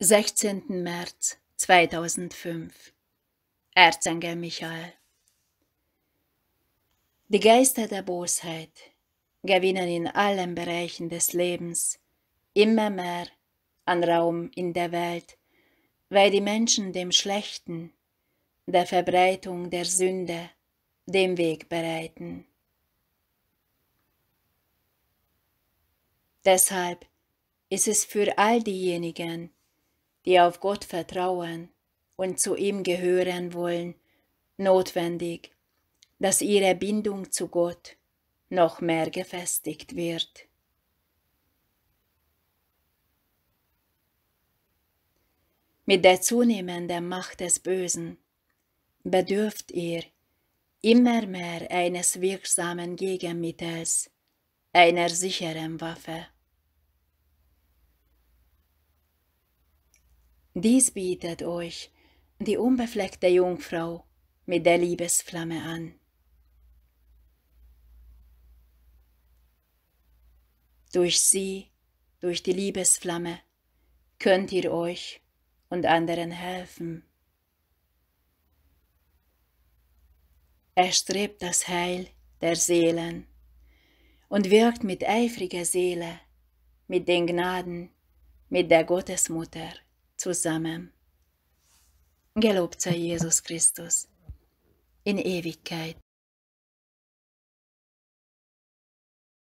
16. März 2005 Erzengel Michael Die Geister der Bosheit gewinnen in allen Bereichen des Lebens immer mehr an Raum in der Welt, weil die Menschen dem Schlechten, der Verbreitung der Sünde, den Weg bereiten. Deshalb ist es für all diejenigen, die auf Gott vertrauen und zu ihm gehören wollen, notwendig, dass ihre Bindung zu Gott noch mehr gefestigt wird. Mit der zunehmenden Macht des Bösen bedürft ihr immer mehr eines wirksamen Gegenmittels, einer sicheren Waffe. Dies bietet euch die unbefleckte Jungfrau mit der Liebesflamme an. Durch sie, durch die Liebesflamme, könnt ihr euch und anderen helfen. Erstrebt das Heil der Seelen und wirkt mit eifriger Seele, mit den Gnaden, mit der Gottesmutter zusammen. Gelobt sei Jesus Christus in Ewigkeit.